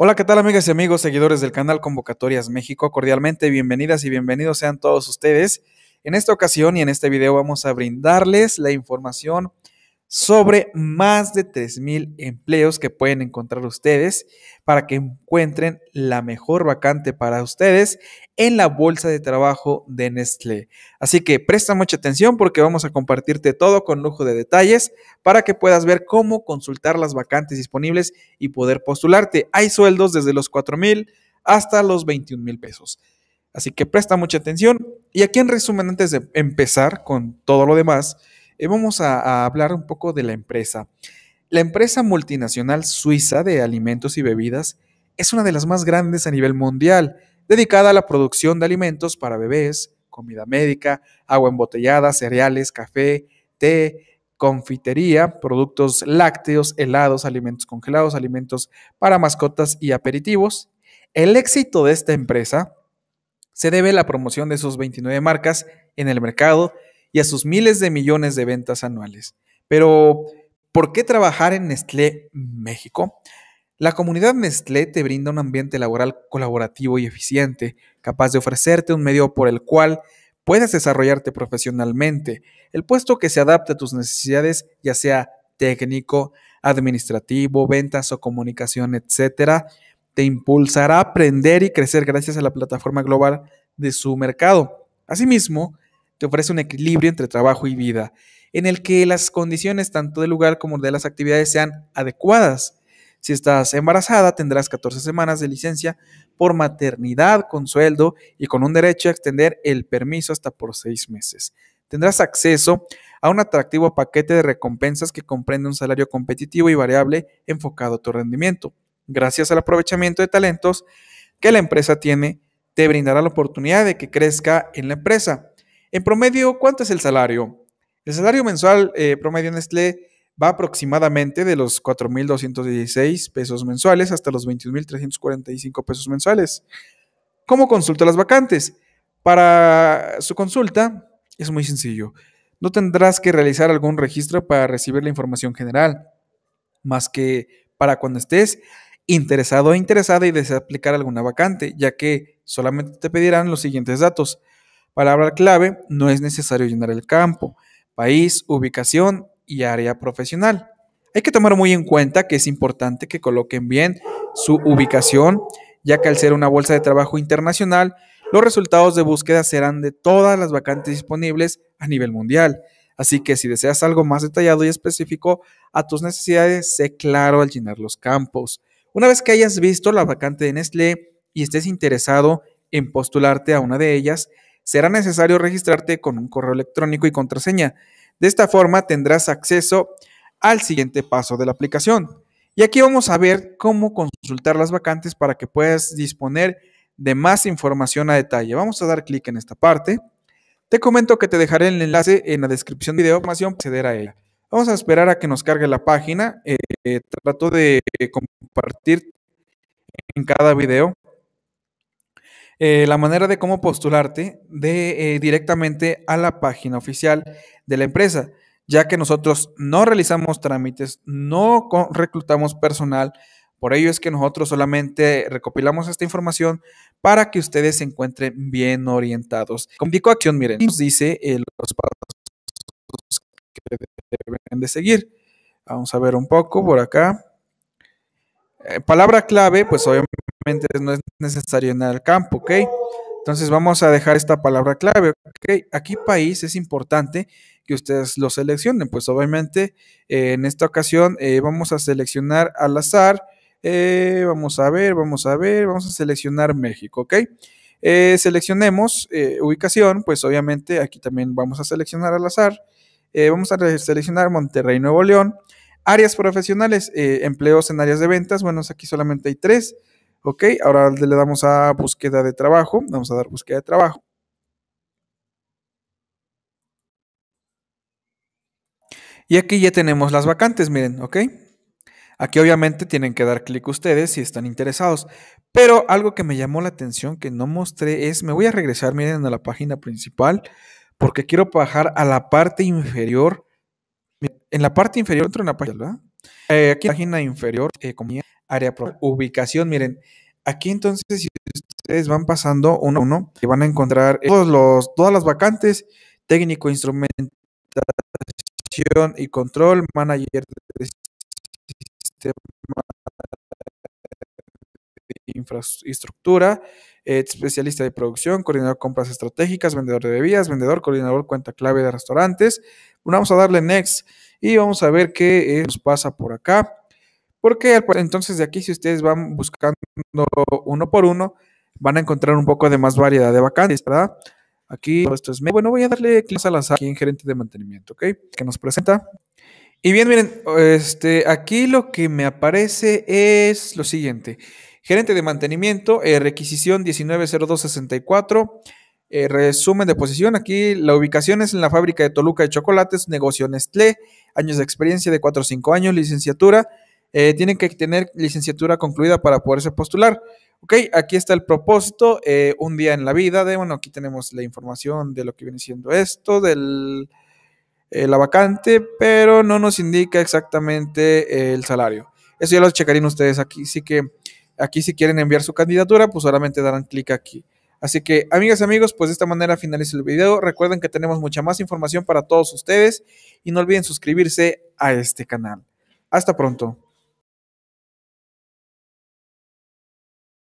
Hola, ¿qué tal amigas y amigos, seguidores del canal Convocatorias México? Cordialmente bienvenidas y bienvenidos sean todos ustedes. En esta ocasión y en este video vamos a brindarles la información sobre más de 3.000 empleos que pueden encontrar ustedes para que encuentren la mejor vacante para ustedes en la bolsa de trabajo de Nestlé. Así que presta mucha atención porque vamos a compartirte todo con lujo de detalles para que puedas ver cómo consultar las vacantes disponibles y poder postularte. Hay sueldos desde los 4.000 hasta los 21.000 pesos. Así que presta mucha atención. Y aquí en resumen, antes de empezar con todo lo demás, eh, vamos a, a hablar un poco de la empresa. La empresa multinacional suiza de alimentos y bebidas es una de las más grandes a nivel mundial, dedicada a la producción de alimentos para bebés, comida médica, agua embotellada, cereales, café, té, confitería, productos lácteos, helados, alimentos congelados, alimentos para mascotas y aperitivos. El éxito de esta empresa se debe a la promoción de sus 29 marcas en el mercado y a sus miles de millones de ventas anuales. Pero, ¿por qué trabajar en Nestlé México? La comunidad Nestlé te brinda un ambiente laboral colaborativo y eficiente, capaz de ofrecerte un medio por el cual puedas desarrollarte profesionalmente, el puesto que se adapte a tus necesidades, ya sea técnico, administrativo, ventas o comunicación, etcétera, te impulsará a aprender y crecer gracias a la plataforma global de su mercado. Asimismo, te ofrece un equilibrio entre trabajo y vida, en el que las condiciones tanto del lugar como de las actividades sean adecuadas. Si estás embarazada, tendrás 14 semanas de licencia por maternidad con sueldo y con un derecho a extender el permiso hasta por seis meses. Tendrás acceso a un atractivo paquete de recompensas que comprende un salario competitivo y variable enfocado a tu rendimiento. Gracias al aprovechamiento de talentos que la empresa tiene, te brindará la oportunidad de que crezca en la empresa. En promedio, ¿cuánto es el salario? El salario mensual eh, promedio en Nestlé va aproximadamente de los 4.216 pesos mensuales hasta los 21.345 pesos mensuales. ¿Cómo consulta las vacantes? Para su consulta es muy sencillo. No tendrás que realizar algún registro para recibir la información general, más que para cuando estés interesado o interesada y deseas aplicar alguna vacante, ya que solamente te pedirán los siguientes datos. Palabra clave, no es necesario llenar el campo, país, ubicación y área profesional. Hay que tomar muy en cuenta que es importante que coloquen bien su ubicación, ya que al ser una bolsa de trabajo internacional, los resultados de búsqueda serán de todas las vacantes disponibles a nivel mundial. Así que si deseas algo más detallado y específico a tus necesidades, sé claro al llenar los campos. Una vez que hayas visto la vacante de Nestlé y estés interesado en postularte a una de ellas, será necesario registrarte con un correo electrónico y contraseña. De esta forma tendrás acceso al siguiente paso de la aplicación. Y aquí vamos a ver cómo consultar las vacantes para que puedas disponer de más información a detalle. Vamos a dar clic en esta parte. Te comento que te dejaré el enlace en la descripción del video para acceder a ella. Vamos a esperar a que nos cargue la página. Eh, trato de compartir en cada video eh, la manera de cómo postularte de, eh, directamente a la página oficial de la empresa, ya que nosotros no realizamos trámites, no reclutamos personal, por ello es que nosotros solamente recopilamos esta información para que ustedes se encuentren bien orientados. Con Acción, miren, nos dice eh, los pasos que deben de seguir. Vamos a ver un poco por acá. Eh, palabra clave, pues obviamente no es necesario en el campo, ¿ok? Entonces vamos a dejar esta palabra clave, ¿ok? Aquí país es importante que ustedes lo seleccionen, pues obviamente eh, en esta ocasión eh, vamos a seleccionar al azar, vamos a ver, vamos a ver, vamos a seleccionar México, ¿ok? seleccionemos ubicación, pues obviamente aquí también vamos a seleccionar al azar, vamos a seleccionar Monterrey, Nuevo León, Áreas profesionales, eh, empleos en áreas de ventas, bueno, aquí solamente hay tres, ¿ok? Ahora le damos a búsqueda de trabajo, vamos a dar búsqueda de trabajo. Y aquí ya tenemos las vacantes, miren, ¿ok? Aquí obviamente tienen que dar clic ustedes si están interesados. Pero algo que me llamó la atención que no mostré es, me voy a regresar, miren, a la página principal, porque quiero bajar a la parte inferior en la parte inferior, ¿verdad? Eh, aquí en la página inferior, eh, área, ubicación, miren, aquí entonces si ustedes van pasando uno a uno, van a encontrar eh, todos los, todas las vacantes, técnico, instrumentación y control, manager de sistema infraestructura, eh, especialista de producción, coordinador de compras estratégicas, vendedor de bebidas, vendedor, coordinador cuenta clave de restaurantes. vamos a darle next y vamos a ver qué eh, nos pasa por acá. Porque entonces de aquí, si ustedes van buscando uno por uno, van a encontrar un poco de más variedad de vacantes, ¿verdad? Aquí, esto es. Bueno, voy a darle clic a azar aquí en gerente de mantenimiento, ¿ok? Que nos presenta. Y bien, miren, este, aquí lo que me aparece es lo siguiente. Gerente de mantenimiento, eh, requisición 190264. Eh, resumen de posición, aquí la ubicación es en la fábrica de Toluca de Chocolates, negocio Nestlé, años de experiencia de 4 o 5 años, licenciatura. Eh, tienen que tener licenciatura concluida para poderse postular. Ok, aquí está el propósito, eh, un día en la vida de, bueno, aquí tenemos la información de lo que viene siendo esto, de la vacante, pero no nos indica exactamente el salario. Eso ya lo checarían ustedes aquí, así que Aquí si quieren enviar su candidatura, pues solamente darán clic aquí. Así que, amigas y amigos, pues de esta manera finalizo el video. Recuerden que tenemos mucha más información para todos ustedes y no olviden suscribirse a este canal. Hasta pronto.